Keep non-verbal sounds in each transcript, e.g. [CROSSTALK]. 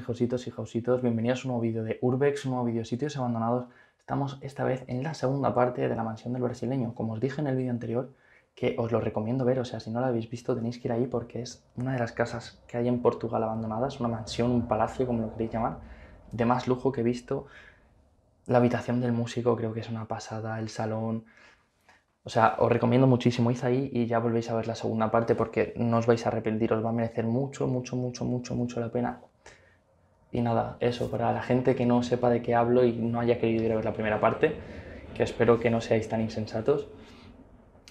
Hijositos y jausitos? Bienvenidos a un nuevo vídeo de Urbex, un nuevo vídeo de sitios abandonados. Estamos esta vez en la segunda parte de la mansión del brasileño. Como os dije en el vídeo anterior, que os lo recomiendo ver, o sea, si no lo habéis visto tenéis que ir ahí porque es una de las casas que hay en Portugal abandonadas, una mansión, un palacio, como lo queréis llamar, de más lujo que he visto. La habitación del músico creo que es una pasada, el salón, o sea, os recomiendo muchísimo, id ahí y ya volvéis a ver la segunda parte porque no os vais a arrepentir, os va a merecer mucho, mucho, mucho, mucho, mucho la pena. Y nada, eso, para la gente que no sepa de qué hablo y no haya querido ir a ver la primera parte, que espero que no seáis tan insensatos,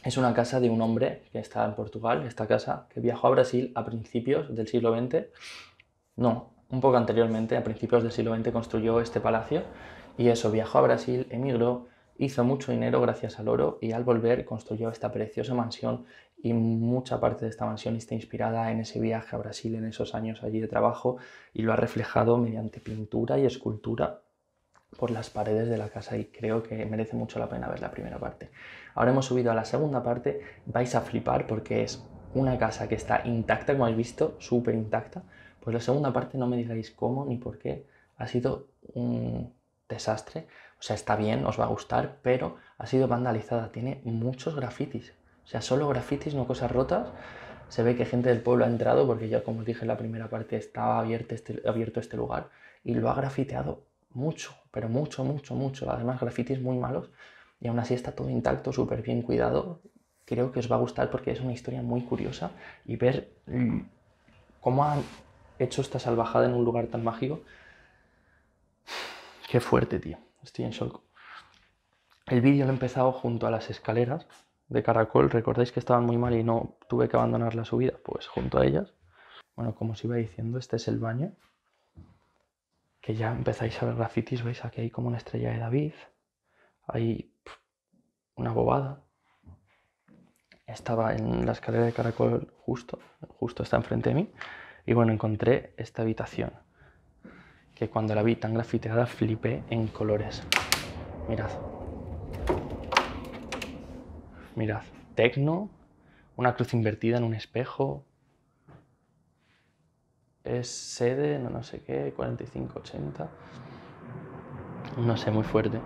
es una casa de un hombre que está en Portugal, esta casa, que viajó a Brasil a principios del siglo XX, no, un poco anteriormente, a principios del siglo XX construyó este palacio, y eso, viajó a Brasil, emigró, hizo mucho dinero gracias al oro y al volver construyó esta preciosa mansión y mucha parte de esta mansión está inspirada en ese viaje a Brasil, en esos años allí de trabajo y lo ha reflejado mediante pintura y escultura por las paredes de la casa y creo que merece mucho la pena ver la primera parte. Ahora hemos subido a la segunda parte, vais a flipar porque es una casa que está intacta como habéis visto, súper intacta, pues la segunda parte no me digáis cómo ni por qué, ha sido un desastre, o sea, está bien, os va a gustar, pero ha sido vandalizada, tiene muchos grafitis. O sea, solo grafitis, no cosas rotas. Se ve que gente del pueblo ha entrado, porque ya como os dije en la primera parte, estaba este, abierto este, lugar, y lo ha grafiteado mucho, pero mucho, mucho, mucho. Además, grafitis muy malos, y aún así está todo intacto, súper bien cuidado. Creo que os va a gustar porque es una historia muy curiosa y ver cómo han hecho esta salvajada en un lugar tan mágico. Qué fuerte, tío estoy en shock. El vídeo lo he empezado junto a las escaleras de caracol. ¿Recordáis que estaban muy mal y no tuve que abandonar la subida? Pues junto a ellas. Bueno, como os iba diciendo, este es el baño. Que ya empezáis a ver grafitis, veis aquí hay como una estrella de David. Hay una bobada. Estaba en la escalera de caracol justo, justo está enfrente de mí. Y bueno, encontré esta habitación que cuando la vi tan grafiteada flipé en colores. Mirad. Mirad. Tecno, una cruz invertida en un espejo. Es sede, no, no sé qué, 45-80, No sé, muy fuerte.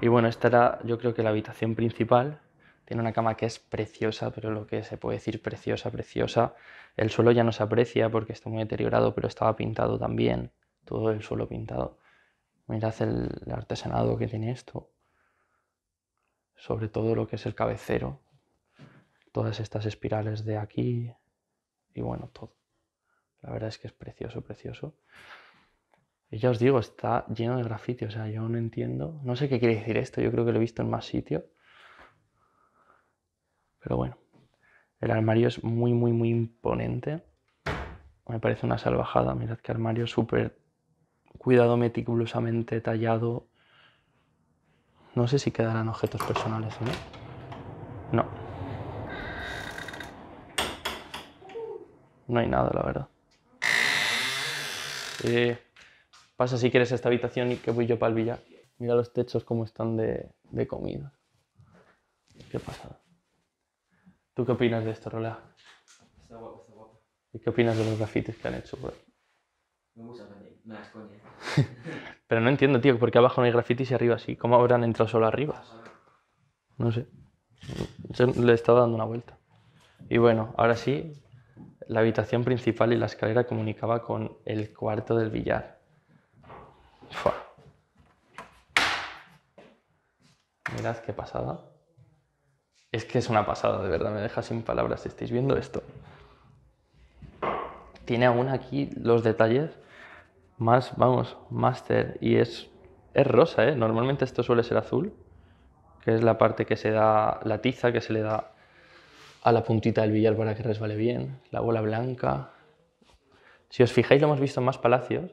Y bueno, esta era yo creo que la habitación principal. Tiene una cama que es preciosa, pero lo que se puede decir preciosa, preciosa. El suelo ya no se aprecia porque está muy deteriorado, pero estaba pintado también todo el suelo pintado. Mirad el, artesanado que tiene esto, sobre todo lo que es el cabecero, todas estas espirales de aquí y bueno, todo. La verdad es que es precioso, precioso. Y ya os digo, está lleno de grafiti, o sea, yo no entiendo, no sé qué quiere decir esto, yo creo que lo he visto en más sitios. Pero bueno, el armario es muy, muy, muy imponente. Me parece una salvajada, mirad qué armario súper cuidado meticulosamente tallado. No sé si quedarán objetos personales o no. No. No hay nada, la verdad. Eh, pasa si quieres esta habitación y que voy yo para el Mira los techos como están de, comida. Qué pasada. ¿Tú qué opinas de esto, Rolea? ¿Y qué opinas de los grafitis que han hecho Me gusta, [LAUGHS] Pero no entiendo, tío, por qué abajo no hay grafitis y arriba sí. ¿Cómo habrán entrado solo arriba? No sé. Yo le estaba dando una vuelta. Y bueno, ahora sí, la habitación principal y la escalera comunicaba con el cuarto del billar. Fua. Mirad qué pasada. Es que es una pasada, de verdad, me deja sin palabras. ¿Estáis viendo esto? Tiene aún aquí los detalles más, vamos, máster. Y es, es rosa, ¿eh? Normalmente esto suele ser azul, que es la parte que se da, la tiza que se le da a la puntita del billar para que resbale bien, la bola blanca. Si os fijáis, lo hemos visto en más palacios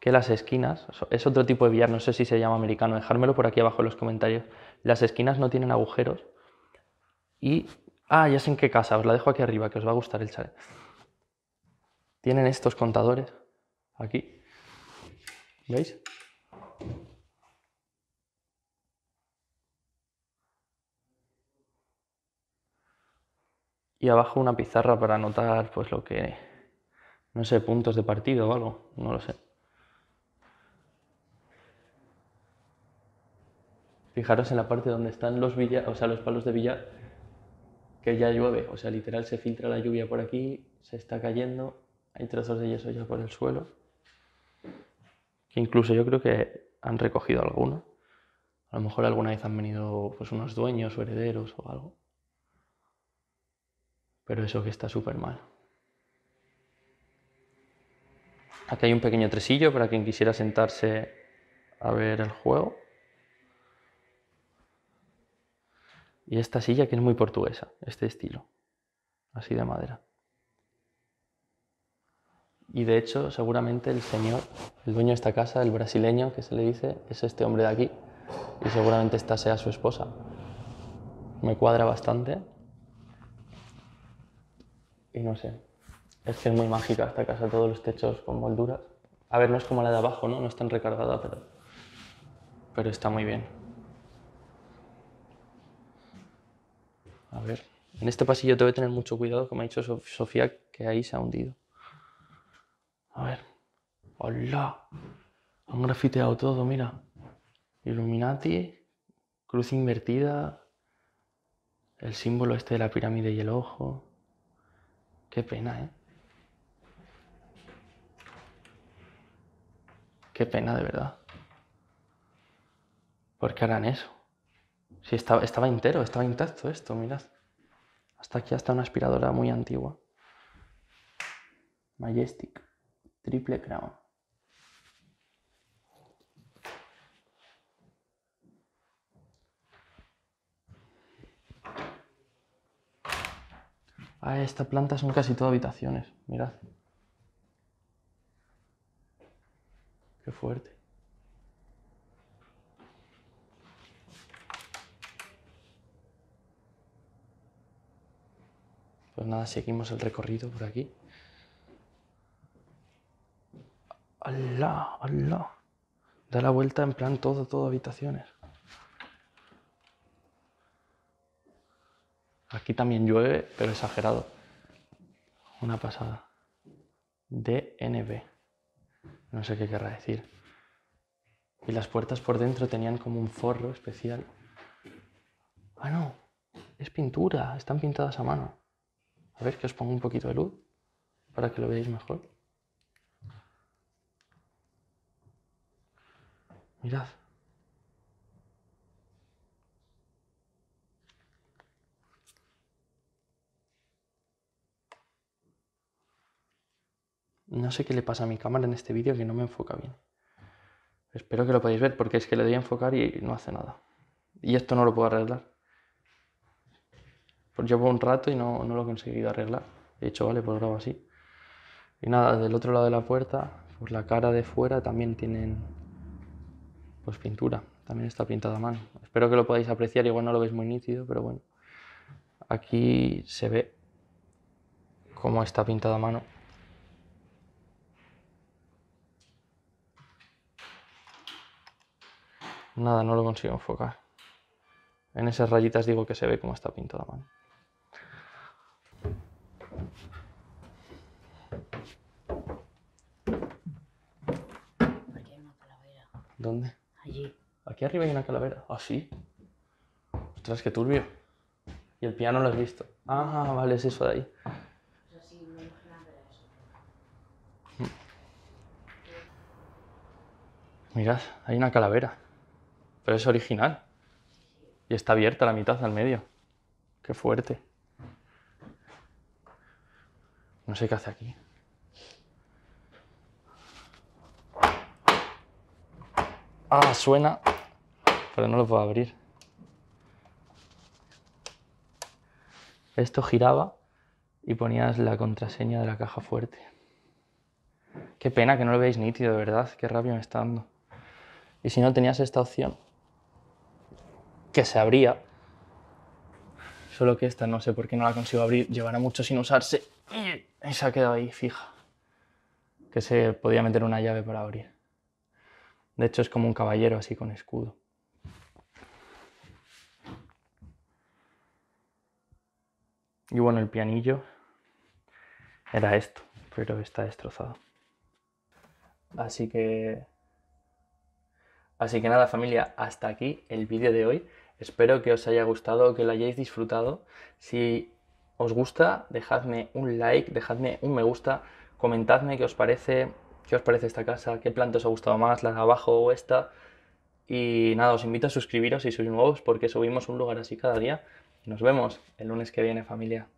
que las esquinas, es otro tipo de billar, no sé si se llama americano, dejármelo por aquí abajo en los comentarios. Las esquinas no tienen agujeros y... Ah, ya sé en qué casa, os la dejo aquí arriba, que os va a gustar el chale Tienen estos contadores aquí. ¿Veis? Y abajo una pizarra para anotar pues lo que, no sé, puntos de partido o algo, no lo sé. Fijaros en la parte donde están los, o sea, los palos de billar, que ya llueve, o sea, literal se filtra la lluvia por aquí, se está cayendo, hay trozos de yeso ya por el suelo incluso yo creo que han recogido alguna. A lo mejor alguna vez han venido pues, unos dueños o herederos o algo. Pero eso que está súper mal. Aquí hay un pequeño tresillo para quien quisiera sentarse a ver el juego. Y esta silla que es muy portuguesa, este estilo, así de madera. Y de hecho, seguramente el señor, el dueño de esta casa, el brasileño que se le dice, es este hombre de aquí. Y seguramente esta sea su esposa. Me cuadra bastante. Y no sé. Es que es muy mágica esta casa, todos los techos con molduras. A ver, no es como la de abajo, ¿no? No es tan recargada, pero. Pero está muy bien. A ver. En este pasillo tengo que tener mucho cuidado, como ha dicho Sofía, que ahí se ha hundido. A ver. ¡Hola! Han grafiteado todo, mira. Illuminati, cruz invertida, el símbolo este de la pirámide y el ojo. Qué pena, ¿eh? Qué pena, de verdad. ¿Por qué harán eso? Si estaba, estaba entero, estaba intacto esto, mirad. Hasta aquí hasta una aspiradora muy antigua. Majestic. Triple Crown. Ah, esta planta son casi todas habitaciones, mirad. Qué fuerte. Pues nada, seguimos el recorrido por aquí. ¡Allah! ¡Hala! Da la vuelta en plan todo, todo habitaciones. Aquí también llueve, pero exagerado. Una pasada. DNB. No sé qué querrá decir. Y las puertas por dentro tenían como un forro especial. Ah, no. Es pintura. Están pintadas a mano. A ver que os pongo un poquito de luz para que lo veáis mejor. Mirad. No sé qué le pasa a mi cámara en este vídeo que no me enfoca bien. Espero que lo podáis ver porque es que le doy a enfocar y no hace nada. Y esto no lo puedo arreglar. Pues llevo un rato y no, no lo he conseguido arreglar. De hecho, vale, pues grabo así. Y nada, del otro lado de la puerta, por pues la cara de fuera también tienen pues pintura, también está pintada a mano. Espero que lo podáis apreciar, igual no lo veis muy nítido, pero bueno. Aquí se ve cómo está pintada a mano. Nada, no lo consigo enfocar. En esas rayitas digo que se ve cómo está pintada a mano. ¿Dónde? Aquí arriba hay una calavera. Ah, sí. Ostras, qué turbio. Y el piano lo has visto. Ah, vale, es eso de ahí. Mirad, hay una calavera. Pero es original. Y está abierta la mitad al medio. Qué fuerte. No sé qué hace aquí. Ah, suena, pero no lo puedo abrir. Esto giraba y ponías la contraseña de la caja fuerte. Qué pena que no lo veáis nítido, de verdad. Qué rabia me está dando. Y si no tenías esta opción, que se abría, solo que esta no sé por qué no la consigo abrir, llevará mucho sin usarse y se ha quedado ahí fija. Que se podía meter una llave para abrir. De hecho, es como un caballero así con escudo. Y bueno, el pianillo era esto, pero está destrozado. Así que... Así que nada familia, hasta aquí el vídeo de hoy. Espero que os haya gustado, que lo hayáis disfrutado. Si os gusta, dejadme un like, dejadme un me gusta, comentadme qué os parece, qué os parece esta casa, qué planta os ha gustado más, la de abajo o esta. Y nada, os invito a suscribiros si sois nuevos porque subimos un lugar así cada día. Nos vemos el lunes que viene familia.